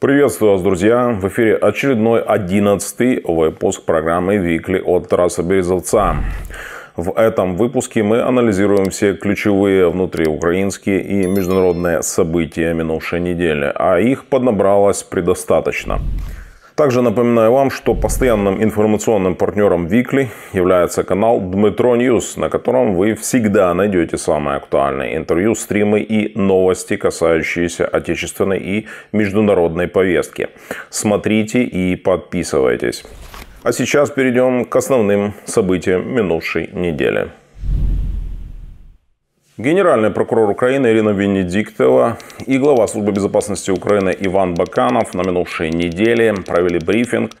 Приветствую вас, друзья! В эфире очередной 11 выпуск программы «Викли» от Тараса Березовца. В этом выпуске мы анализируем все ключевые внутриукраинские и международные события минувшей недели, а их поднабралось предостаточно. Также напоминаю вам, что постоянным информационным партнером Викли является канал Дмитро Ньюс, на котором вы всегда найдете самые актуальные интервью, стримы и новости, касающиеся отечественной и международной повестки. Смотрите и подписывайтесь. А сейчас перейдем к основным событиям минувшей недели. Генеральный прокурор Украины Ирина Венедиктова и глава Службы безопасности Украины Иван Баканов на минувшей неделе провели брифинг,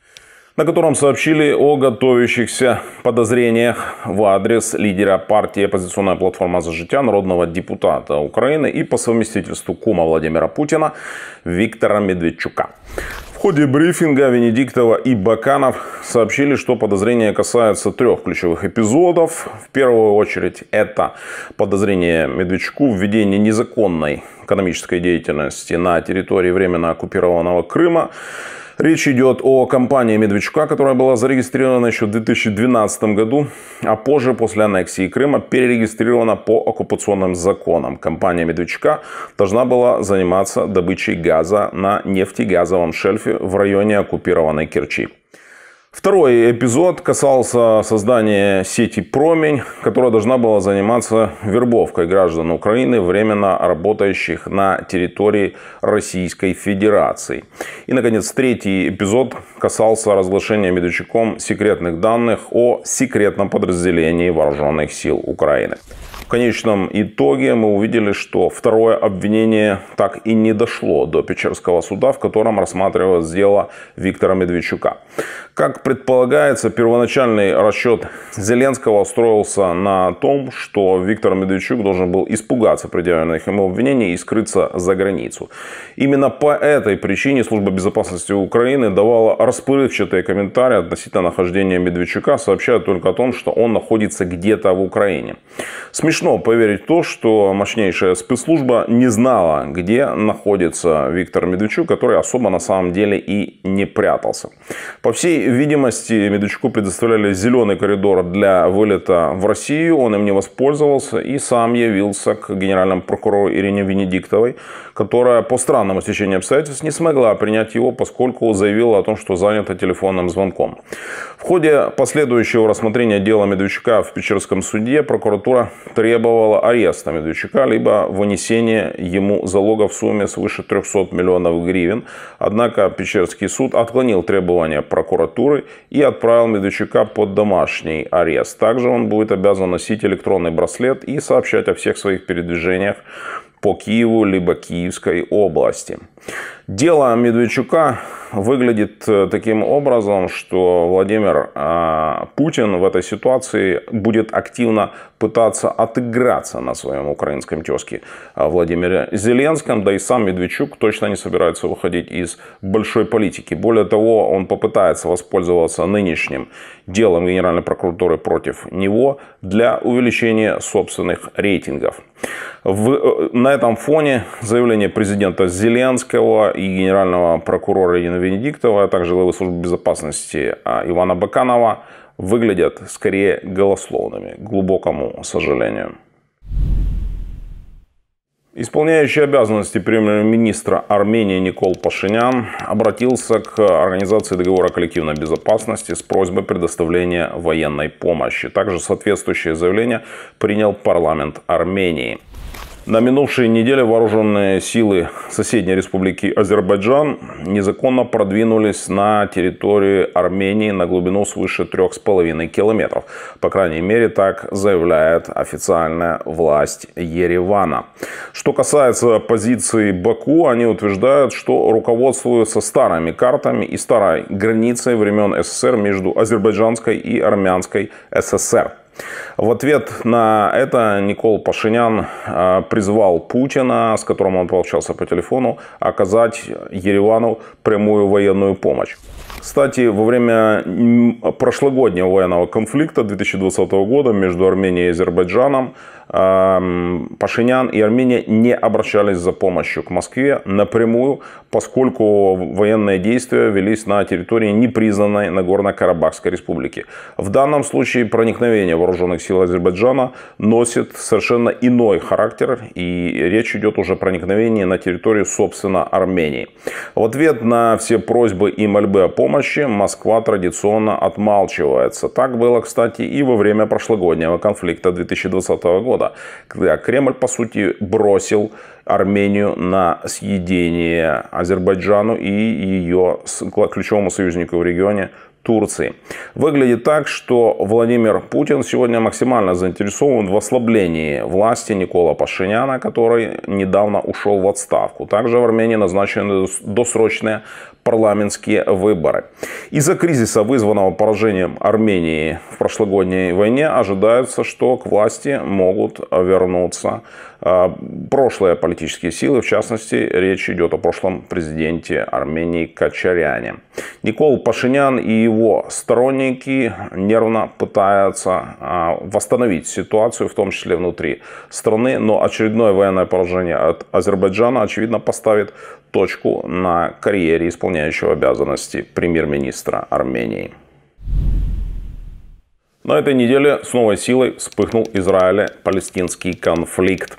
на котором сообщили о готовящихся подозрениях в адрес лидера партии «Оппозиционная платформа за життя» народного депутата Украины и по совместительству кума Владимира Путина Виктора Медведчука. В ходе брифинга Венедиктова и Баканов сообщили, что подозрения касаются трех ключевых эпизодов. В первую очередь это подозрение Медведчуку в ведении незаконной экономической деятельности на территории временно оккупированного Крыма. Речь идет о компании Медведчука, которая была зарегистрирована еще в 2012 году, а позже, после аннексии Крыма, перерегистрирована по оккупационным законам. Компания Медведчука должна была заниматься добычей газа на нефтегазовом шельфе в районе оккупированной Керчи. Второй эпизод касался создания сети «Промень», которая должна была заниматься вербовкой граждан Украины, временно работающих на территории Российской Федерации. И, наконец, третий эпизод касался разглашения Медведчуком секретных данных о секретном подразделении вооруженных сил Украины конечном итоге мы увидели, что второе обвинение так и не дошло до Печерского суда, в котором рассматривалось дело Виктора Медведчука. Как предполагается, первоначальный расчет Зеленского строился на том, что Виктор Медведчук должен был испугаться предъявленных ему обвинений и скрыться за границу. Именно по этой причине Служба безопасности Украины давала расплывчатые комментарии относительно нахождения Медведчука, сообщая только о том, что он находится где-то в Украине. Смешно Смешно поверить в то, что мощнейшая спецслужба не знала, где находится Виктор Медведчук, который особо на самом деле и не прятался. По всей видимости, Медведчуку предоставляли зеленый коридор для вылета в Россию. Он им не воспользовался и сам явился к генеральному прокурору Ирине Венедиктовой, которая по странному стечению обстоятельств не смогла принять его, поскольку заявила о том, что занята телефонным звонком. В ходе последующего рассмотрения дела Медведчука в Печерском суде прокуратура требовала ареста Медведчука, либо вынесения ему залога в сумме свыше 300 миллионов гривен. Однако Печерский суд отклонил требования прокуратуры и отправил Медведчука под домашний арест. Также он будет обязан носить электронный браслет и сообщать о всех своих передвижениях по Киеву либо Киевской области. Дело Медведчука выглядит э, таким образом, что Владимир а, Путин в этой ситуации будет активно пытаться отыграться на своем украинском тезке а, Владимире Зеленском, да и сам Медведчук точно не собирается выходить из большой политики. Более того, он попытается воспользоваться нынешним делом Генеральной прокуратуры против него для увеличения собственных рейтингов. В, э, на этом фоне заявление президента Зеленского Зеленского и генерального прокурора Ирина Венедиктова, а также главы службы безопасности а, Ивана Баканова выглядят скорее голословными, к глубокому сожалению. Исполняющий обязанности премьер-министра Армении Никол Пашинян обратился к организации договора коллективной безопасности с просьбой предоставления военной помощи. Также соответствующее заявление принял парламент Армении. На минувшей неделе вооруженные силы соседней республики Азербайджан незаконно продвинулись на территории Армении на глубину свыше 3,5 километров. По крайней мере, так заявляет официальная власть Еревана. Что касается позиции Баку, они утверждают, что руководствуются старыми картами и старой границей времен СССР между Азербайджанской и Армянской ССР. В ответ на это Никол Пашинян э, призвал Путина, с которым он пообщался по телефону, оказать Еревану прямую военную помощь. Кстати, во время прошлогоднего военного конфликта 2020 года между Арменией и Азербайджаном эм, Пашинян и Армения не обращались за помощью к Москве напрямую, поскольку военные действия велись на территории непризнанной Нагорно-Карабахской республики. В данном случае проникновение вооруженных сил Азербайджана носит совершенно иной характер, и речь идет уже о проникновении на территорию, собственно, Армении. В ответ на все просьбы и мольбы о помощи помощи Москва традиционно отмалчивается. Так было, кстати, и во время прошлогоднего конфликта 2020 года, когда Кремль, по сути, бросил Армению на съедение Азербайджану и ее ключевому союзнику в регионе Турции. Выглядит так, что Владимир Путин сегодня максимально заинтересован в ослаблении власти Никола Пашиняна, который недавно ушел в отставку. Также в Армении назначены досрочные парламентские выборы. Из-за кризиса, вызванного поражением Армении в прошлогодней войне, ожидается, что к власти могут вернуться а, прошлые политические силы. В частности, речь идет о прошлом президенте Армении Качаряне. Никол Пашинян и его сторонники нервно пытаются а, восстановить ситуацию, в том числе внутри страны. Но очередное военное поражение от Азербайджана, очевидно, поставит точку на карьере исполняющего обязанности премьер-министра Армении. На этой неделе с новой силой вспыхнул Израиль-палестинский конфликт.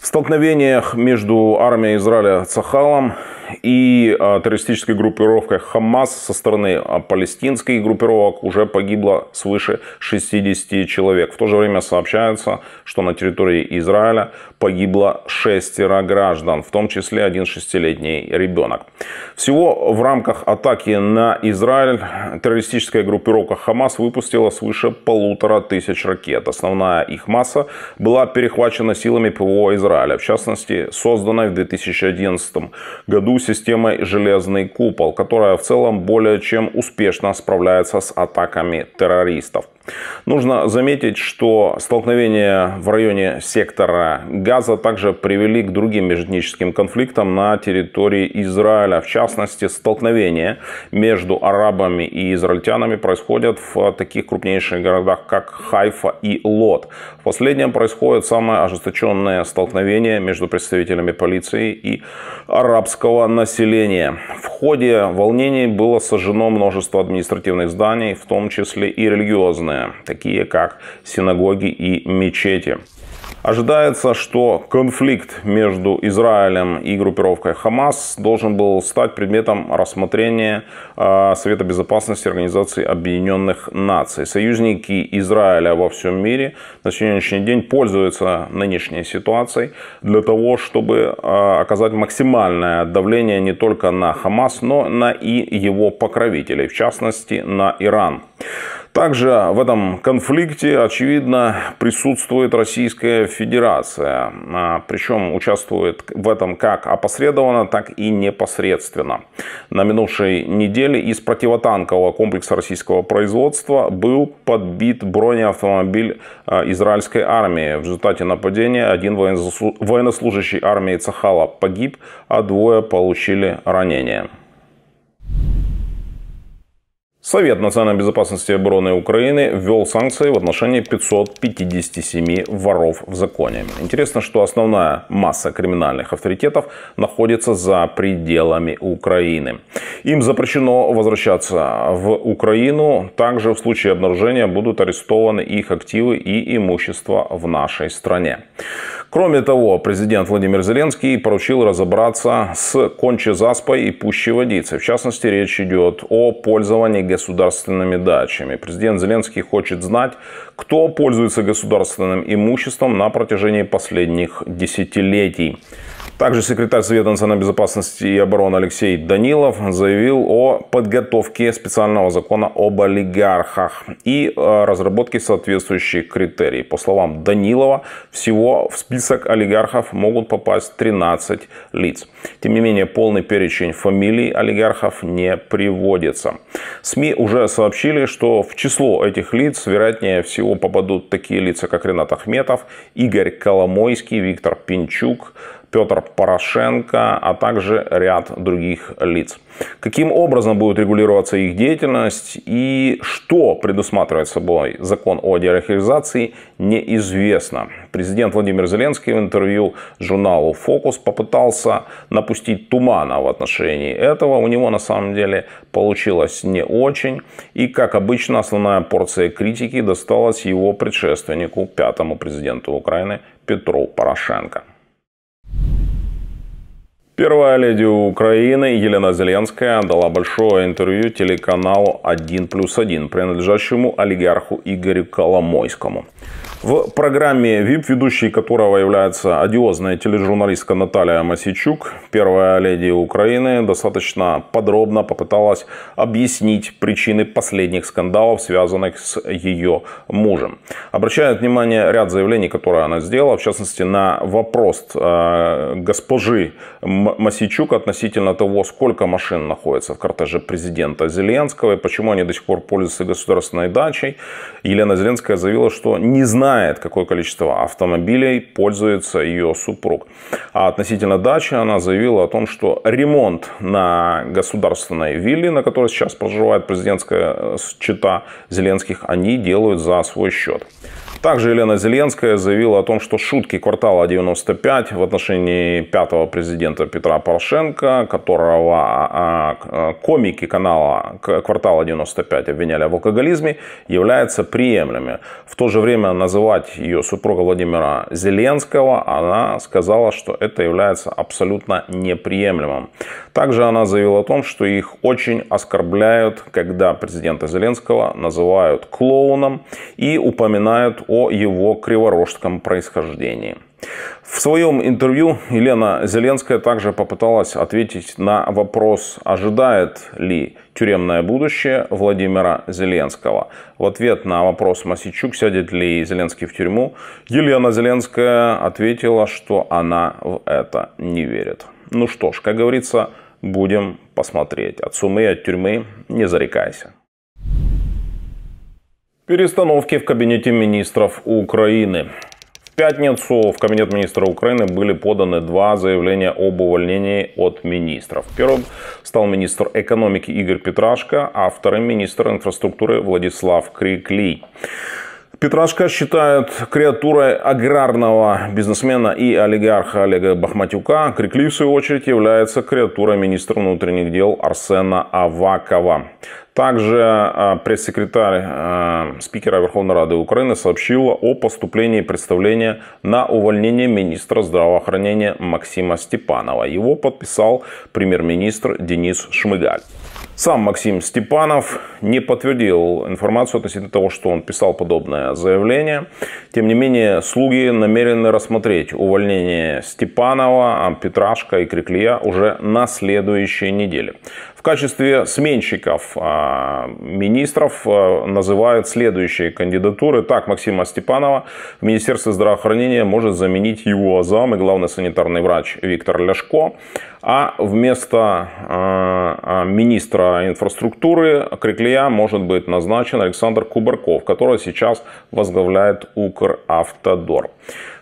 В столкновениях между армией Израиля и Цахалом и а, террористической группировкой Хамас со стороны а, палестинской группировок уже погибло свыше 60 человек. В то же время сообщается, что на территории Израиля погибло шестеро граждан, в том числе один шестилетний ребенок. Всего в рамках атаки на Израиль террористическая группировка Хамас выпустила свыше полутора тысяч ракет. Основная их масса была перехвачена силами ПВО Израиля, в частности, созданной в 2011 году системой «Железный купол», которая в целом более чем успешно справляется с атаками террористов. Нужно заметить, что столкновения в районе сектора Газа также привели к другим межэтническим конфликтам на территории Израиля. В частности, столкновения между арабами и израильтянами происходят в таких крупнейших городах, как Хайфа и Лот. В последнем происходит самое ожесточенное столкновение между представителями полиции и арабского населения. В ходе волнений было сожжено множество административных зданий, в том числе и религиозные важные, такие как синагоги и мечети. Ожидается, что конфликт между Израилем и группировкой Хамас должен был стать предметом рассмотрения а, Совета Безопасности Организации Объединенных Наций. Союзники Израиля во всем мире на сегодняшний день пользуются нынешней ситуацией для того, чтобы а, оказать максимальное давление не только на Хамас, но и на его покровителей, в частности на Иран. Также в этом конфликте, очевидно, присутствует Российская Федерация. А, Причем участвует в этом как опосредованно, так и непосредственно. На минувшей неделе из противотанкового комплекса российского производства был подбит бронеавтомобиль а, израильской армии. В результате нападения один военнослужащий армии Цахала погиб, а двое получили ранения. Совет национальной безопасности и обороны Украины ввел санкции в отношении 557 воров в законе. Интересно, что основная масса криминальных авторитетов находится за пределами Украины. Им запрещено возвращаться в Украину. Также в случае обнаружения будут арестованы их активы и имущество в нашей стране. Кроме того, президент Владимир Зеленский поручил разобраться с Кончезаспой и Пущей водицей. В частности, речь идет о пользовании государственными дачами. Президент Зеленский хочет знать, кто пользуется государственным имуществом на протяжении последних десятилетий. Также секретарь Совета национальной безопасности и обороны Алексей Данилов заявил о подготовке специального закона об олигархах и э, разработке соответствующих критерий. По словам Данилова, всего в список олигархов могут попасть 13 лиц. Тем не менее, полный перечень фамилий олигархов не приводится. СМИ уже сообщили, что в число этих лиц, вероятнее всего, попадут такие лица, как Ренат Ахметов, Игорь Коломойский, Виктор Пинчук, Петр Порошенко, а также ряд других лиц. Каким образом будет регулироваться их деятельность и что предусматривает собой закон о деолихаризации, неизвестно. Президент Владимир Зеленский в интервью журналу «Фокус» попытался напустить тумана в отношении этого. У него на самом деле получилось не очень. И, как обычно, основная порция критики досталась его предшественнику, пятому президенту Украины Петру Порошенко. Первая леди Украины Елена Зеленская дала большое интервью телеканалу «1 плюс 1», принадлежащему олигарху Игорю Коломойскому. В программе VIP, ведущей которого является одиозная тележурналистка Наталья Масичук, первая леди Украины, достаточно подробно попыталась объяснить причины последних скандалов, связанных с ее мужем. Обращает внимание ряд заявлений, которые она сделала, в частности на вопрос э, госпожи Масичук относительно того, сколько машин находится в кортеже президента Зеленского и почему они до сих пор пользуются государственной дачей. Елена Зеленская заявила, что не знает знает, какое количество автомобилей пользуется ее супруг. А относительно дачи она заявила о том, что ремонт на государственной вилле, на которой сейчас проживает президентская э, чита Зеленских, они делают за свой счет. Также Елена Зеленская заявила о том, что шутки квартала 95 в отношении пятого президента Петра Порошенко, которого а, а, комики канала квартала 95 обвиняли в алкоголизме, являются приемлемыми. В то же время называть ее супруга Владимира Зеленского, она сказала, что это является абсолютно неприемлемым. Также она заявила о том, что их очень оскорбляют, когда президента Зеленского называют клоуном и упоминают о его криворожском происхождении. В своем интервью Елена Зеленская также попыталась ответить на вопрос, ожидает ли тюремное будущее Владимира Зеленского. В ответ на вопрос Масичук, сядет ли Зеленский в тюрьму, Елена Зеленская ответила, что она в это не верит. Ну что ж, как говорится, будем посмотреть. От сумы от тюрьмы не зарекайся. Перестановки в кабинете министров Украины. В пятницу в кабинет министра Украины были поданы два заявления об увольнении от министров. Первым стал министр экономики Игорь Петрашко, а вторым министр инфраструктуры Владислав Крикли. Петрашка считают креатурой аграрного бизнесмена и олигарха Олега Бахматюка. Крикли, в свою очередь, является креатурой министра внутренних дел Арсена Авакова. Также а, пресс-секретарь а, спикера Верховной Рады Украины сообщила о поступлении представления на увольнение министра здравоохранения Максима Степанова. Его подписал премьер-министр Денис Шмыгаль. Сам Максим Степанов не подтвердил информацию относительно того, что он писал подобное заявление. Тем не менее, слуги намерены рассмотреть увольнение Степанова, а Петрашка и Криклия уже на следующей неделе. В качестве сменщиков а, министров а, называют следующие кандидатуры. Так, Максима Степанова в Министерстве здравоохранения может заменить его зам и главный санитарный врач Виктор Ляшко. А вместо а, министра инфраструктуры Криклия может быть назначен Александр Кубарков, который сейчас возглавляет Укравтодор.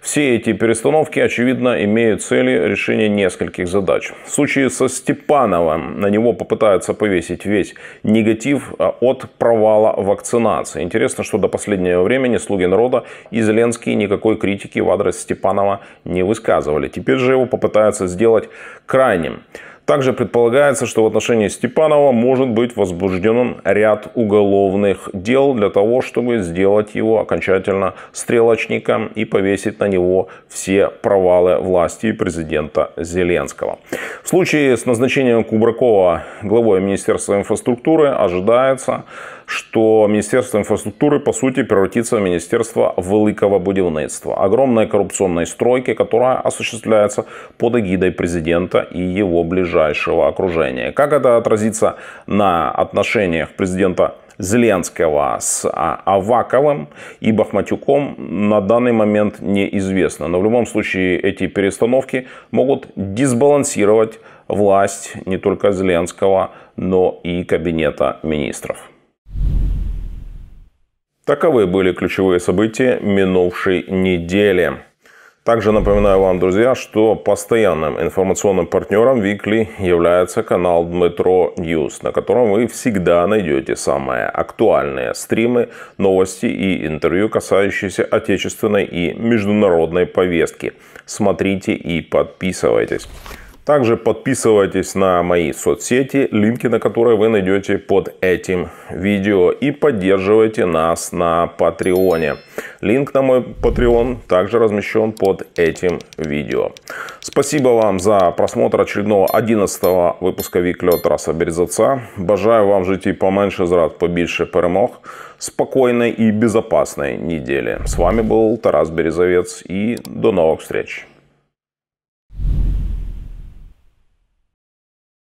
Все эти перестановки, очевидно, имеют цели решения нескольких задач. В случае со Степановым на него попытаются повесить весь негатив а, от провала вакцинации. Интересно, что до последнего времени слуги народа и Зеленский никакой критики в адрес Степанова не высказывали. Теперь же его попытаются сделать крайним. Также предполагается, что в отношении Степанова может быть возбужден ряд уголовных дел для того, чтобы сделать его окончательно стрелочником и повесить на него все провалы власти президента Зеленского. В случае с назначением Кубракова главой Министерства инфраструктуры ожидается что Министерство инфраструктуры, по сути, превратится в Министерство великого будівництва. Огромной коррупционной стройки, которая осуществляется под эгидой президента и его ближайшего окружения. Как это отразится на отношениях президента Зеленского с а, Аваковым и Бахматюком на данный момент неизвестно. Но в любом случае эти перестановки могут дисбалансировать власть не только Зеленского, но и кабинета министров. Таковы были ключевые события минувшей недели. Также напоминаю вам, друзья, что постоянным информационным партнером Викли является канал Метро News, на котором вы всегда найдете самые актуальные стримы, новости и интервью, касающиеся отечественной и международной повестки. Смотрите и подписывайтесь. Также подписывайтесь на мои соцсети, линки на которые вы найдете под этим видео. И поддерживайте нас на Патреоне. Линк на мой Patreon также размещен под этим видео. Спасибо вам за просмотр очередного 11 выпуска Вікльо Тараса Березовца. Бажаю вам в житті поменше зрад, побільше перемог. Спокойной и безопасной недели. С вами был Тарас Березовец и до новых встреч.